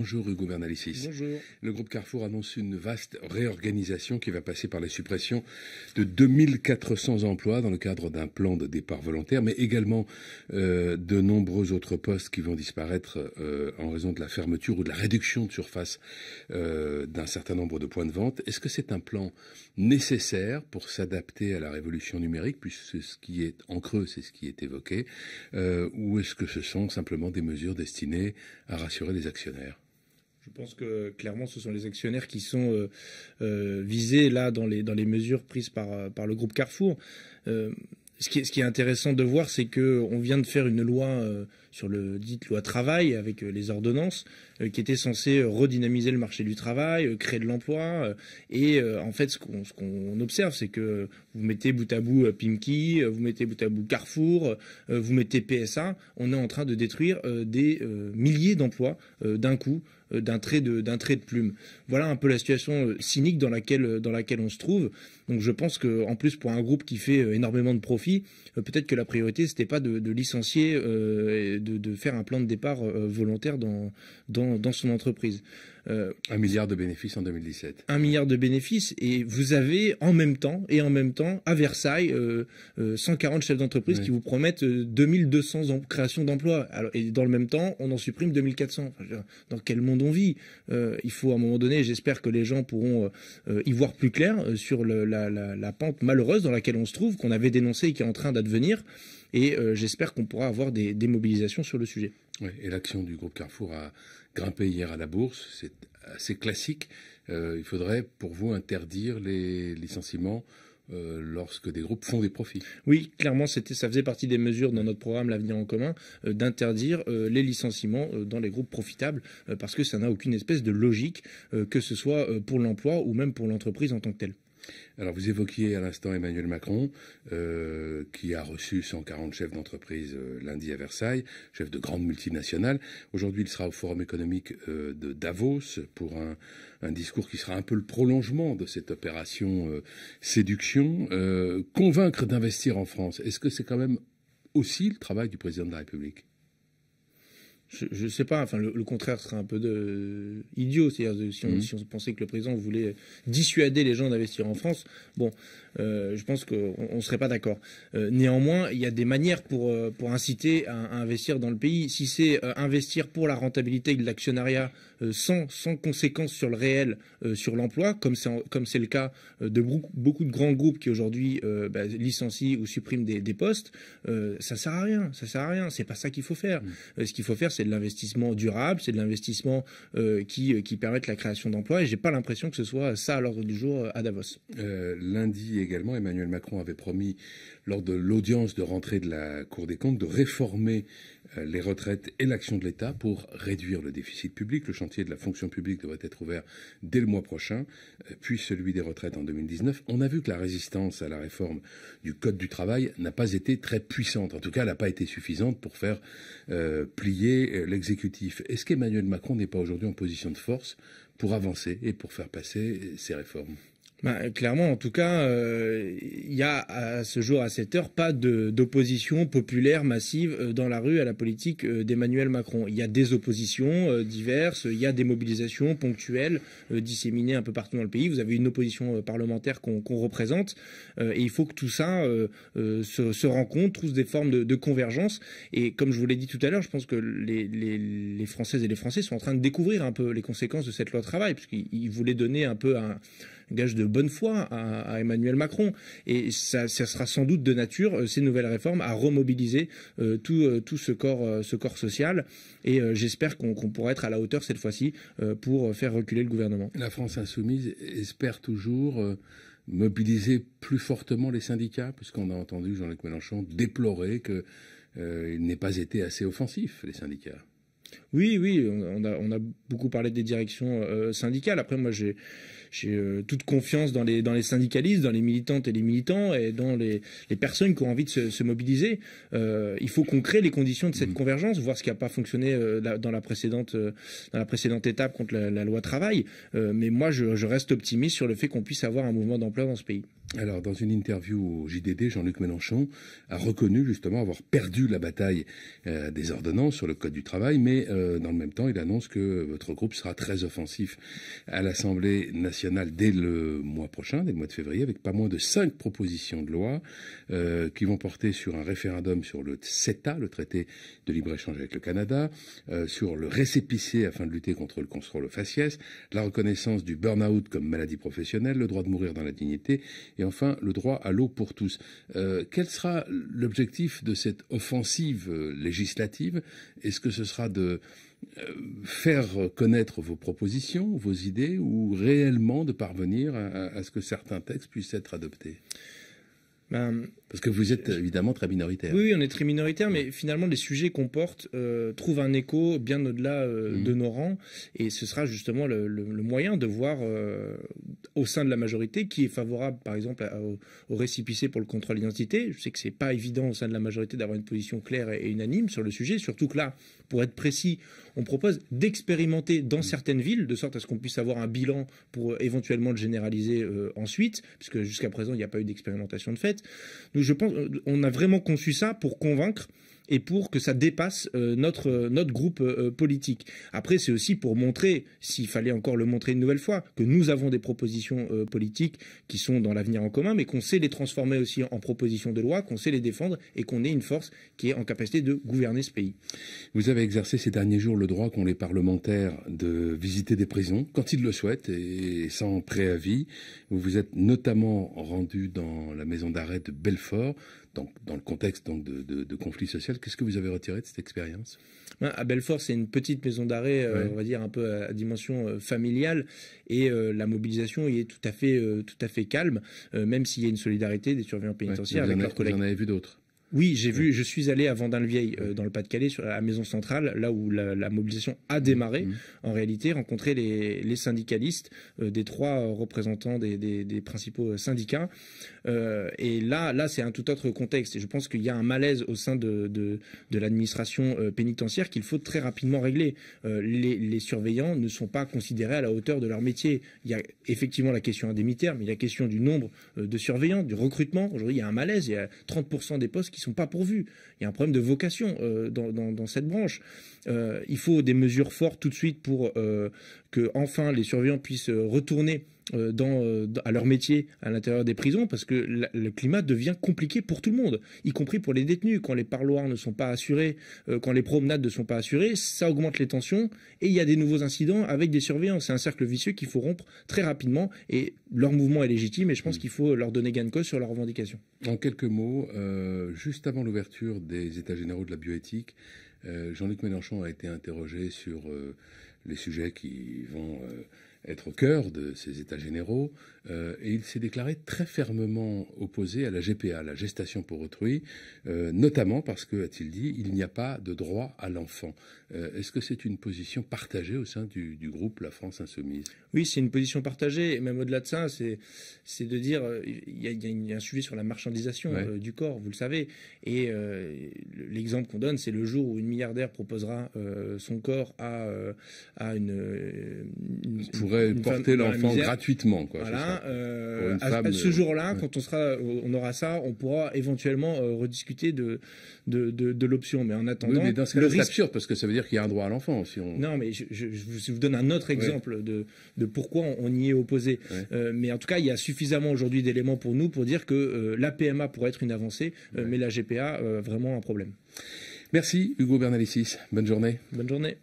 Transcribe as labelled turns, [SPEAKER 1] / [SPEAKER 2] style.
[SPEAKER 1] Bonjour Hugo Bernalicis. Bonjour. Le groupe Carrefour annonce une vaste réorganisation qui va passer par la suppression de 2400 emplois dans le cadre d'un plan de départ volontaire, mais également euh, de nombreux autres postes qui vont disparaître euh, en raison de la fermeture ou de la réduction de surface euh, d'un certain nombre de points de vente. Est-ce que c'est un plan nécessaire pour s'adapter à la révolution numérique, puisque ce qui est en creux, c'est ce qui est évoqué, ou est-ce que ce sont simplement des mesures destinées à rassurer les actionnaires
[SPEAKER 2] je pense que clairement, ce sont les actionnaires qui sont euh, euh, visés là dans les, mesures prises par, euh, le groupe Carrefour. ce, qui est, intéressant de voir, c'est qu'on vient de faire une loi sur le dite loi travail avec euh, les ordonnances euh, qui étaient censées euh, redynamiser le marché du travail, créer de l'emploi. et en fait, ce qu'on observe, c'est que vous mettez bout à bout Pimki, vous mettez bout à bout Carrefour, vous mettez PSA, on est en train de détruire des milliers d'emplois d'un coup d'un trait de d'un trait de plume. Voilà un peu la situation cynique dans laquelle on se trouve. Donc je pense que en plus pour un groupe qui fait énormément de profits, peut-être que la priorité c'était pas de, licencier de, faire un plan de départ euh, volontaire dans son entreprise. Euh, un milliard de bénéfices en
[SPEAKER 1] 2017.
[SPEAKER 2] Un milliard de bénéfices et vous avez en même temps et en même temps à Versailles 140 euh, euh, chefs d'entreprise qui vous promettent 2200 créations d'emplois. et dans le même temps, on en supprime 2400. dans quel monde on vit Il faut à un moment donné, j'espère que les gens pourront y voir plus clair sur la, pente malheureuse dans laquelle on se trouve, qu'on avait dénoncé et qui est en train d'advenir et j'espère qu'on pourra avoir des, mobilisations sur le sujet. Et l'action du groupe Carrefour a grimpé hier
[SPEAKER 1] à la bourse. C'est assez classique. Euh, il faudrait, pour vous, interdire les
[SPEAKER 2] licenciements euh, lorsque des groupes font des profits. Oui, clairement, ça faisait partie des mesures dans notre programme L'avenir en commun euh, d'interdire les licenciements dans les groupes profitables parce que ça n'a aucune espèce de logique, que ce soit pour l'emploi ou même pour l'entreprise en tant que telle.
[SPEAKER 1] Alors vous évoquiez à l'instant Emmanuel Macron, euh, qui a reçu 140 chefs d'entreprise euh, lundi à Versailles, chefs de grandes multinationales. Aujourd'hui, il sera au Forum économique euh, de Davos pour un, discours qui sera un peu le prolongement de cette opération séduction. convaincre d'investir en France, est-ce que c'est quand même aussi le
[SPEAKER 2] travail du président de la République je ne sais pas, enfin, le, contraire serait un peu de, idiot. cest mhm. si, on pensait que le président voulait dissuader les gens d'investir en France, bon, euh, je pense qu'on ne serait pas d'accord. Euh, néanmoins, il y a des manières pour, euh, pour inciter à, investir dans le pays. Si c'est investir pour la rentabilité de l'actionnariat, euh, sans, conséquences conséquence sur le réel, euh, sur l'emploi, comme c'est le cas euh, de beaucoup de grands groupes qui aujourd'hui bah, licencient ou suppriment des, postes, ça sert à rien, ça sert à rien, c'est pas ça qu'il faut faire. Mm. ce qu'il faut faire, c'est de l'investissement durable, c'est de l'investissement qui, permette la création d'emplois, et j'ai pas l'impression que ce soit ça à l'ordre du jour à Davos.
[SPEAKER 1] lundi également, Emmanuel Macron avait promis, lors de l'audience de rentrée de la Cour des comptes, de réformer euh, les retraites et l'action de l'État pour réduire le déficit public. Le chantier de la fonction publique devrait être ouvert dès le mois prochain, euh, puis celui des retraites en 2019. On a vu que la résistance à la réforme du Code du travail n'a pas été très puissante. En tout cas, elle n'a pas été suffisante pour faire euh, plier l'exécutif. Est-ce qu'Emmanuel Macron n'est pas aujourd'hui en position de force pour avancer et pour faire passer ces réformes
[SPEAKER 2] bah, clairement, en tout cas, euh, il y a à ce jour, à cette heure, pas d'opposition populaire massive euh, dans la rue à la politique euh, d'Emmanuel Macron. Il y a des oppositions diverses, il y a des mobilisations ponctuelles disséminées un peu partout dans le pays. Vous avez une opposition parlementaire qu'on représente, et il faut que tout ça se, se, rencontre, trouve des formes de, de, convergence. Et comme je vous l'ai dit tout à l'heure, je pense que les, les, les, Françaises et les Français sont en train de découvrir un peu les conséquences de cette loi de travail, puisqu'ils voulaient donner un peu un gage de bonne foi à, Emmanuel Macron. Et ça, sera sans doute de nature, euh, ces nouvelles réformes, à remobiliser euh, tout, euh, ce, corps, social. Et j'espère qu'on pourra être à la hauteur cette fois-ci pour faire reculer le gouvernement. La France insoumise espère toujours
[SPEAKER 1] mobiliser plus fortement les syndicats, puisqu'on a entendu Jean-Luc Mélenchon déplorer qu'il n'ait pas été assez offensif, les syndicats.
[SPEAKER 2] Oui, oui, on a, beaucoup parlé des directions euh, syndicales. Après, moi, j'ai euh, toute confiance dans les, syndicalistes, dans les militantes et les militants, et dans les, personnes qui ont envie de se, mobiliser. Euh, il faut qu'on crée les conditions de cette mmh. convergence, voir ce qui n'a pas fonctionné dans, la précédente, étape contre la, loi travail. mais moi, je, reste optimiste sur le fait qu'on puisse avoir un mouvement d'emploi dans ce pays. Alors, dans une interview au JDD, Jean-Luc Mélenchon a reconnu justement avoir perdu
[SPEAKER 1] la bataille euh, des ordonnances sur le Code du travail, mais euh, dans le même temps, il annonce que votre groupe sera très offensif à l'Assemblée nationale dès le mois prochain, dès le mois de février, avec pas moins de cinq propositions de loi euh, qui vont porter sur un référendum sur le CETA, le traité de libre-échange avec le Canada, sur le récépissé afin de lutter contre le contrôle faciès, la reconnaissance du burn-out comme maladie professionnelle, le droit de mourir dans la dignité, et enfin le droit à l'eau pour tous. Euh, quel sera l'objectif de cette offensive euh, législative Est-ce que ce sera de euh, faire connaître vos propositions, vos idées, ou réellement de parvenir à ce que certains textes puissent être adoptés ben, Parce que vous êtes évidemment très minoritaire.
[SPEAKER 2] Oui, on est très minoritaire, mais finalement, les sujets qu'on porte euh, trouvent un écho bien au-delà euh, mmh. de nos rangs. Et ce sera justement le, moyen de voir euh, au sein de la majorité qui est favorable, par exemple, au, récipicés pour le contrôle d'identité. Je sais que c'est pas évident au sein de la majorité d'avoir une position claire et, unanime sur le sujet, surtout que là, pour être précis, on propose d'expérimenter dans mmh. certaines villes, de sorte à ce qu'on puisse avoir un bilan pour éventuellement le généraliser ensuite, puisque jusqu'à présent, il n'y a pas eu d'expérimentation de fait. Donc je pense euh, on a vraiment conçu ça pour convaincre et pour que ça dépasse euh, euh, notre, groupe euh, politique. Après, c'est aussi pour montrer, s'il fallait encore le montrer une nouvelle fois, que nous avons des propositions politiques qui sont dans l'avenir en commun, mais qu'on sait les transformer aussi en propositions de loi, qu'on sait les défendre et qu'on est une force qui est en capacité de gouverner ce pays.
[SPEAKER 1] Vous avez exercé ces derniers jours le droit qu'ont les parlementaires de visiter des prisons quand ils le souhaitent et sans préavis. Vous vous êtes notamment rendu dans la maison d'arrêt de Belfort dans, le contexte de, conflits sociaux, social. Qu'est-ce que vous avez retiré de cette expérience
[SPEAKER 2] ben, À Belfort, c'est une petite maison d'arrêt, euh, on va dire un peu à, dimension euh, familiale, et euh, la mobilisation y est tout à fait, calme, même s'il y a une solidarité des surveillants pénitentiaires avec leurs collègues. Vous en avez vu d'autres oui, j'ai vu, je suis allé à Vendin-le-Vieil, euh, dans le Pas-de-Calais, sur la Maison Centrale, là où la, mobilisation a mmh, démarré, mmh. en réalité, rencontrer les, syndicalistes euh, des trois euh, représentants des, principaux syndicats. et là, là, c'est un tout autre contexte. Et je pense qu'il y a un malaise au sein de, l'administration pénitentiaire qu'il faut très rapidement régler. Les, les, surveillants ne sont pas considérés à la hauteur de leur métier. Il y a effectivement la question indemnitaire, mais il y a la question du nombre de surveillants, du recrutement. Aujourd'hui, il y a un malaise. Il y a 30% des postes qui ne sont pas pourvus. Il y a un problème de vocation euh, dans, cette branche. Euh, il faut des mesures fortes tout de suite pour euh, que enfin les surveillants puissent retourner euh, euh, à leur métier à l'intérieur des prisons parce que le climat devient compliqué pour tout le monde, y compris pour les détenus. Quand les parloirs ne sont pas assurés, euh, quand les promenades ne sont pas assurées, ça augmente les tensions et il y a des nouveaux incidents avec des surveillants. C'est un cercle vicieux qu'il faut rompre très rapidement et leur mouvement est légitime et je pense mm. qu'il faut leur donner gain de cause sur leurs revendications. En quelques mots, juste avant l'ouverture des États
[SPEAKER 1] généraux de la bioéthique, Jean-Luc Mélenchon a été interrogé sur les sujets qui vont être au cœur de ces États généraux, euh, et il s'est déclaré très fermement opposé à la GPA, la gestation pour autrui, euh, notamment parce que, a-t-il dit, il n'y a pas de droit à l'enfant. Euh, est-ce que c'est une position partagée au sein du, groupe La France Insoumise
[SPEAKER 2] Oui, c'est une position partagée, et même au-delà de ça, c'est de dire, il y, a, un sujet sur la marchandisation du corps, vous le savez, et l'exemple qu'on donne, c'est le jour où une milliardaire proposera son corps à, à une porter l'enfant gratuitement. voilà, euh, à, ce euh, jour-là, quand on, sera, euh, on aura ça, on pourra éventuellement rediscuter de, de, de, l'option. Mais en attendant. Oui, c'est absurde
[SPEAKER 1] parce que ça veut dire qu'il y a un droit à l'enfant. Non,
[SPEAKER 2] mais je, vous donne un autre exemple de, de, pourquoi on y est opposé. mais en tout cas, il y a suffisamment aujourd'hui d'éléments pour nous pour dire que la PMA pourrait être une avancée, mais la GPA, vraiment un problème.
[SPEAKER 1] Merci Hugo Bernalicis. Bonne journée. Bonne journée.